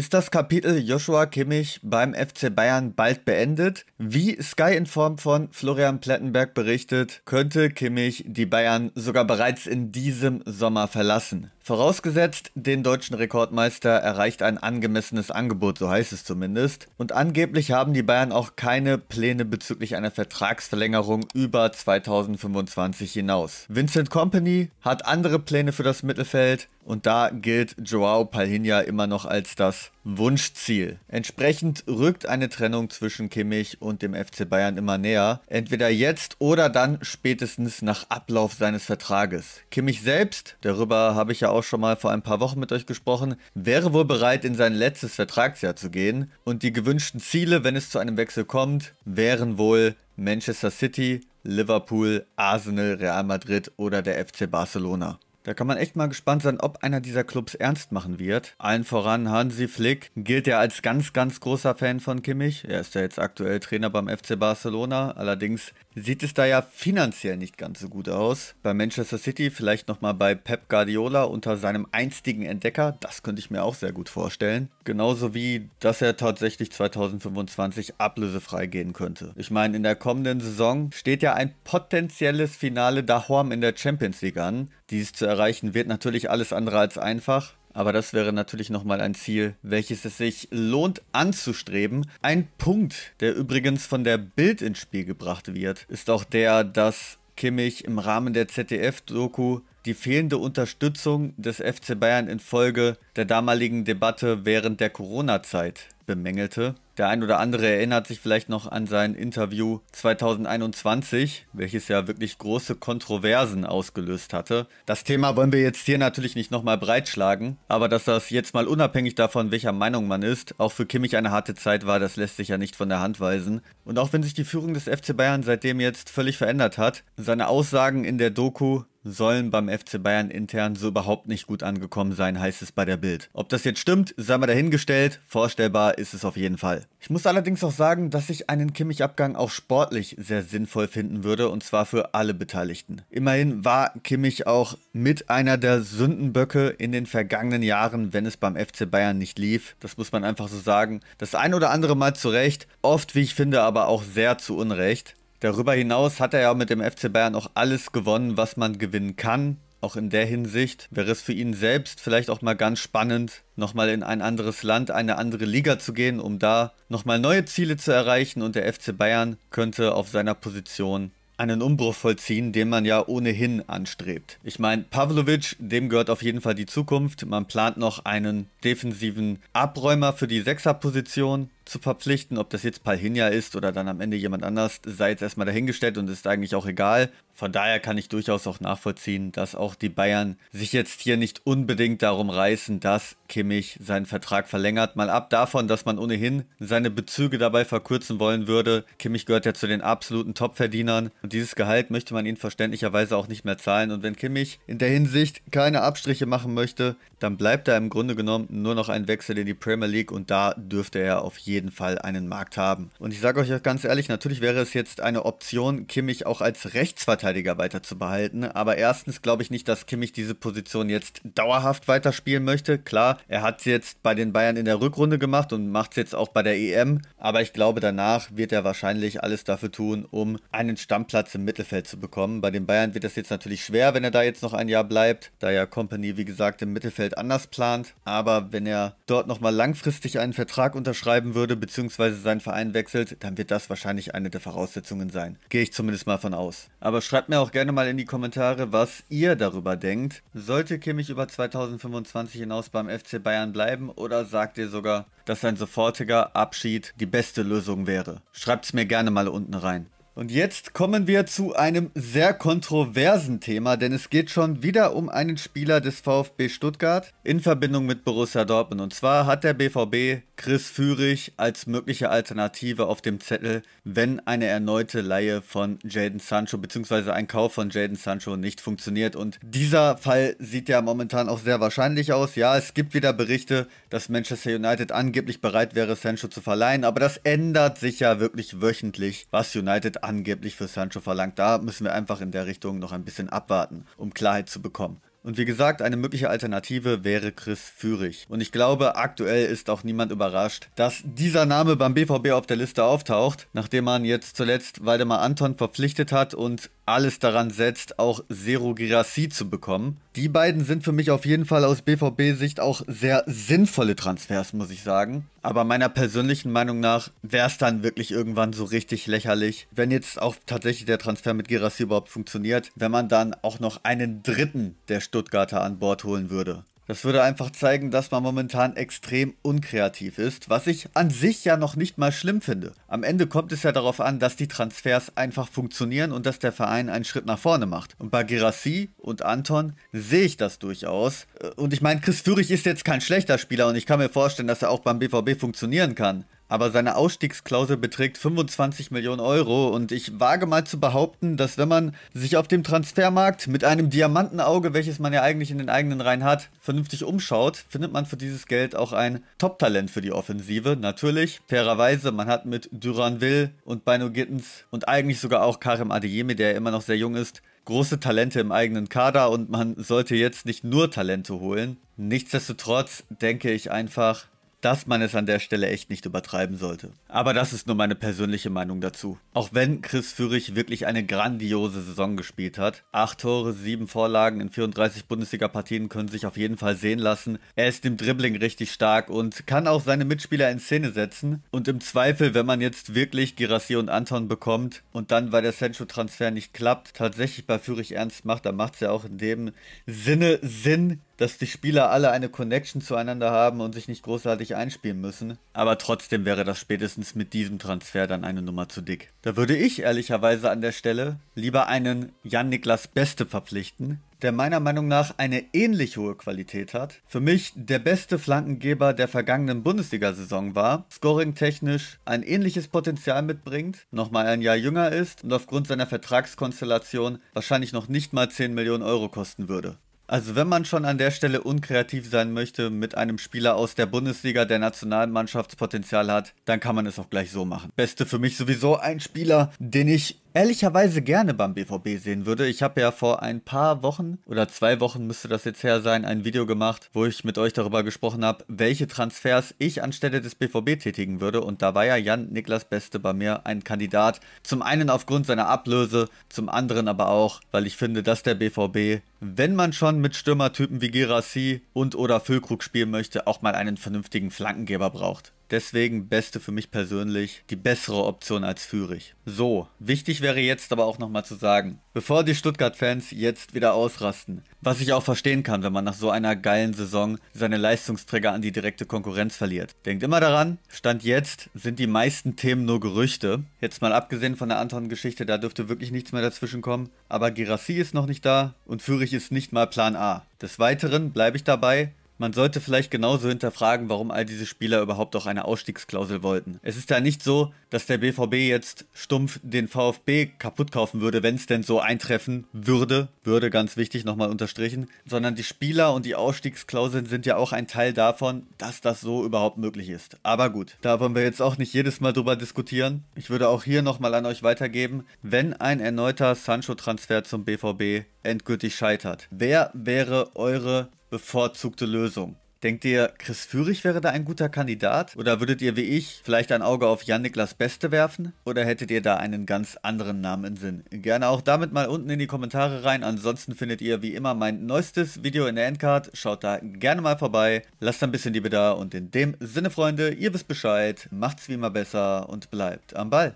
Ist das Kapitel Joshua Kimmich beim FC Bayern bald beendet? Wie Sky in Form von Florian Plettenberg berichtet, könnte Kimmich die Bayern sogar bereits in diesem Sommer verlassen. Vorausgesetzt, den deutschen Rekordmeister erreicht ein angemessenes Angebot, so heißt es zumindest. Und angeblich haben die Bayern auch keine Pläne bezüglich einer Vertragsverlängerung über 2025 hinaus. Vincent Company hat andere Pläne für das Mittelfeld. Und da gilt Joao Palhinha immer noch als das Wunschziel. Entsprechend rückt eine Trennung zwischen Kimmich und dem FC Bayern immer näher. Entweder jetzt oder dann spätestens nach Ablauf seines Vertrages. Kimmich selbst, darüber habe ich ja auch schon mal vor ein paar Wochen mit euch gesprochen, wäre wohl bereit, in sein letztes Vertragsjahr zu gehen. Und die gewünschten Ziele, wenn es zu einem Wechsel kommt, wären wohl Manchester City, Liverpool, Arsenal, Real Madrid oder der FC Barcelona. Da kann man echt mal gespannt sein, ob einer dieser Clubs ernst machen wird. Allen voran Hansi Flick gilt ja als ganz, ganz großer Fan von Kimmich. Er ist ja jetzt aktuell Trainer beim FC Barcelona. Allerdings sieht es da ja finanziell nicht ganz so gut aus. Bei Manchester City vielleicht nochmal bei Pep Guardiola unter seinem einstigen Entdecker, das könnte ich mir auch sehr gut vorstellen. Genauso wie, dass er tatsächlich 2025 ablösefrei gehen könnte. Ich meine, in der kommenden Saison steht ja ein potenzielles Finale Dahorm in der Champions League an. Dies zu erreichen wird natürlich alles andere als einfach. Aber das wäre natürlich nochmal ein Ziel, welches es sich lohnt anzustreben. Ein Punkt, der übrigens von der Bild ins Spiel gebracht wird, ist auch der, dass Kimmich im Rahmen der ZDF-Doku die fehlende Unterstützung des FC Bayern infolge der damaligen Debatte während der Corona-Zeit bemängelte. Der ein oder andere erinnert sich vielleicht noch an sein Interview 2021, welches ja wirklich große Kontroversen ausgelöst hatte. Das Thema wollen wir jetzt hier natürlich nicht nochmal breitschlagen, aber dass das jetzt mal unabhängig davon, welcher Meinung man ist, auch für Kimmich eine harte Zeit war, das lässt sich ja nicht von der Hand weisen. Und auch wenn sich die Führung des FC Bayern seitdem jetzt völlig verändert hat, seine Aussagen in der Doku sollen beim FC Bayern intern so überhaupt nicht gut angekommen sein, heißt es bei der Bild. Ob das jetzt stimmt, sei mal dahingestellt, vorstellbar ist es auf jeden Fall. Ich muss allerdings auch sagen, dass ich einen Kimmich-Abgang auch sportlich sehr sinnvoll finden würde und zwar für alle Beteiligten. Immerhin war Kimmich auch mit einer der Sündenböcke in den vergangenen Jahren, wenn es beim FC Bayern nicht lief. Das muss man einfach so sagen. Das ein oder andere Mal zu Recht, oft, wie ich finde, aber auch sehr zu Unrecht. Darüber hinaus hat er ja mit dem FC Bayern auch alles gewonnen, was man gewinnen kann. Auch in der Hinsicht wäre es für ihn selbst vielleicht auch mal ganz spannend, nochmal in ein anderes Land, eine andere Liga zu gehen, um da nochmal neue Ziele zu erreichen. Und der FC Bayern könnte auf seiner Position einen Umbruch vollziehen, den man ja ohnehin anstrebt. Ich meine, Pavlovic, dem gehört auf jeden Fall die Zukunft. Man plant noch einen defensiven Abräumer für die Sechserposition zu verpflichten. Ob das jetzt Palhinja ist oder dann am Ende jemand anders, sei jetzt erstmal dahingestellt und ist eigentlich auch egal. Von daher kann ich durchaus auch nachvollziehen, dass auch die Bayern sich jetzt hier nicht unbedingt darum reißen, dass Kimmich seinen Vertrag verlängert. Mal ab davon, dass man ohnehin seine Bezüge dabei verkürzen wollen würde. Kimmich gehört ja zu den absoluten Topverdienern und dieses Gehalt möchte man ihnen verständlicherweise auch nicht mehr zahlen. Und wenn Kimmich in der Hinsicht keine Abstriche machen möchte, dann bleibt da im Grunde genommen nur noch ein Wechsel in die Premier League und da dürfte er auf jeden jeden Fall einen Markt haben. Und ich sage euch auch ganz ehrlich, natürlich wäre es jetzt eine Option, Kimmich auch als Rechtsverteidiger weiter zu behalten. Aber erstens glaube ich nicht, dass Kimmich diese Position jetzt dauerhaft weiterspielen möchte. Klar, er hat es jetzt bei den Bayern in der Rückrunde gemacht und macht es jetzt auch bei der EM. Aber ich glaube, danach wird er wahrscheinlich alles dafür tun, um einen Stammplatz im Mittelfeld zu bekommen. Bei den Bayern wird das jetzt natürlich schwer, wenn er da jetzt noch ein Jahr bleibt, da ja Company, wie gesagt, im Mittelfeld anders plant. Aber wenn er dort nochmal langfristig einen Vertrag unterschreiben würde, würde bzw. seinen Verein wechselt, dann wird das wahrscheinlich eine der Voraussetzungen sein. Gehe ich zumindest mal von aus. Aber schreibt mir auch gerne mal in die Kommentare, was ihr darüber denkt. Sollte Kimmich über 2025 hinaus beim FC Bayern bleiben oder sagt ihr sogar, dass ein sofortiger Abschied die beste Lösung wäre? Schreibt es mir gerne mal unten rein. Und jetzt kommen wir zu einem sehr kontroversen Thema, denn es geht schon wieder um einen Spieler des VfB Stuttgart in Verbindung mit Borussia Dortmund. Und zwar hat der BVB Chris Führig als mögliche Alternative auf dem Zettel, wenn eine erneute Leihe von Jaden Sancho bzw. ein Kauf von Jaden Sancho nicht funktioniert. Und dieser Fall sieht ja momentan auch sehr wahrscheinlich aus. Ja, es gibt wieder Berichte, dass Manchester United angeblich bereit wäre, Sancho zu verleihen, aber das ändert sich ja wirklich wöchentlich, was United angeblich für Sancho verlangt. Da müssen wir einfach in der Richtung noch ein bisschen abwarten, um Klarheit zu bekommen. Und wie gesagt, eine mögliche Alternative wäre Chris Führig. Und ich glaube, aktuell ist auch niemand überrascht, dass dieser Name beim BVB auf der Liste auftaucht, nachdem man jetzt zuletzt Waldemar Anton verpflichtet hat und alles daran setzt, auch Zero Girassi zu bekommen. Die beiden sind für mich auf jeden Fall aus BVB-Sicht auch sehr sinnvolle Transfers, muss ich sagen. Aber meiner persönlichen Meinung nach wäre es dann wirklich irgendwann so richtig lächerlich, wenn jetzt auch tatsächlich der Transfer mit Girassi überhaupt funktioniert, wenn man dann auch noch einen dritten der Stuttgarter an Bord holen würde. Das würde einfach zeigen, dass man momentan extrem unkreativ ist, was ich an sich ja noch nicht mal schlimm finde. Am Ende kommt es ja darauf an, dass die Transfers einfach funktionieren und dass der Verein einen Schritt nach vorne macht. Und bei Gerassi und Anton sehe ich das durchaus. Und ich meine, Chris Führig ist jetzt kein schlechter Spieler und ich kann mir vorstellen, dass er auch beim BVB funktionieren kann aber seine Ausstiegsklausel beträgt 25 Millionen Euro und ich wage mal zu behaupten, dass wenn man sich auf dem Transfermarkt mit einem Diamantenauge, welches man ja eigentlich in den eigenen Reihen hat, vernünftig umschaut, findet man für dieses Geld auch ein Top-Talent für die Offensive. Natürlich, fairerweise, man hat mit Will und Bino Gittens und eigentlich sogar auch Karim Adeyemi, der immer noch sehr jung ist, große Talente im eigenen Kader und man sollte jetzt nicht nur Talente holen. Nichtsdestotrotz denke ich einfach, dass man es an der Stelle echt nicht übertreiben sollte. Aber das ist nur meine persönliche Meinung dazu. Auch wenn Chris Führig wirklich eine grandiose Saison gespielt hat, acht Tore, sieben Vorlagen in 34 Bundesliga-Partien können sich auf jeden Fall sehen lassen. Er ist im Dribbling richtig stark und kann auch seine Mitspieler in Szene setzen. Und im Zweifel, wenn man jetzt wirklich Girassi und Anton bekommt und dann, weil der Sancho-Transfer nicht klappt, tatsächlich bei Führig ernst macht, dann macht es ja auch in dem Sinne Sinn, dass die Spieler alle eine Connection zueinander haben und sich nicht großartig einspielen müssen. Aber trotzdem wäre das spätestens mit diesem Transfer dann eine Nummer zu dick. Da würde ich ehrlicherweise an der Stelle lieber einen Jan-Niklas Beste verpflichten, der meiner Meinung nach eine ähnlich hohe Qualität hat. Für mich der beste Flankengeber der vergangenen Bundesliga-Saison war, scoring-technisch ein ähnliches Potenzial mitbringt, nochmal ein Jahr jünger ist und aufgrund seiner Vertragskonstellation wahrscheinlich noch nicht mal 10 Millionen Euro kosten würde. Also wenn man schon an der Stelle unkreativ sein möchte mit einem Spieler aus der Bundesliga, der Nationalmannschaftspotenzial hat, dann kann man es auch gleich so machen. Beste für mich sowieso ein Spieler, den ich ehrlicherweise gerne beim BVB sehen würde. Ich habe ja vor ein paar Wochen oder zwei Wochen müsste das jetzt her sein, ein Video gemacht, wo ich mit euch darüber gesprochen habe, welche Transfers ich anstelle des BVB tätigen würde. Und da war ja Jan Niklas Beste bei mir ein Kandidat. Zum einen aufgrund seiner Ablöse, zum anderen aber auch, weil ich finde, dass der BVB, wenn man schon mit Stürmertypen wie Gerassi und oder Füllkrug spielen möchte, auch mal einen vernünftigen Flankengeber braucht. Deswegen Beste für mich persönlich die bessere Option als Führig. So, wichtig wäre jetzt aber auch nochmal zu sagen, bevor die Stuttgart-Fans jetzt wieder ausrasten, was ich auch verstehen kann, wenn man nach so einer geilen Saison seine Leistungsträger an die direkte Konkurrenz verliert. Denkt immer daran, Stand jetzt sind die meisten Themen nur Gerüchte. Jetzt mal abgesehen von der Anton-Geschichte, da dürfte wirklich nichts mehr dazwischen kommen. Aber Girassi ist noch nicht da und Führig ist nicht mal Plan A. Des Weiteren bleibe ich dabei, man sollte vielleicht genauso hinterfragen, warum all diese Spieler überhaupt auch eine Ausstiegsklausel wollten. Es ist ja nicht so, dass der BVB jetzt stumpf den VfB kaputt kaufen würde, wenn es denn so eintreffen würde. Würde ganz wichtig nochmal unterstrichen. Sondern die Spieler und die Ausstiegsklauseln sind ja auch ein Teil davon, dass das so überhaupt möglich ist. Aber gut, da wollen wir jetzt auch nicht jedes Mal drüber diskutieren. Ich würde auch hier nochmal an euch weitergeben, wenn ein erneuter Sancho-Transfer zum BVB endgültig scheitert. Wer wäre eure bevorzugte Lösung. Denkt ihr, Chris Führig wäre da ein guter Kandidat? Oder würdet ihr wie ich vielleicht ein Auge auf Jan-Niklas Beste werfen? Oder hättet ihr da einen ganz anderen Namen im Sinn? Gerne auch damit mal unten in die Kommentare rein. Ansonsten findet ihr wie immer mein neuestes Video in der Endcard. Schaut da gerne mal vorbei. Lasst ein bisschen Liebe da und in dem Sinne, Freunde, ihr wisst Bescheid. Macht's wie immer besser und bleibt am Ball.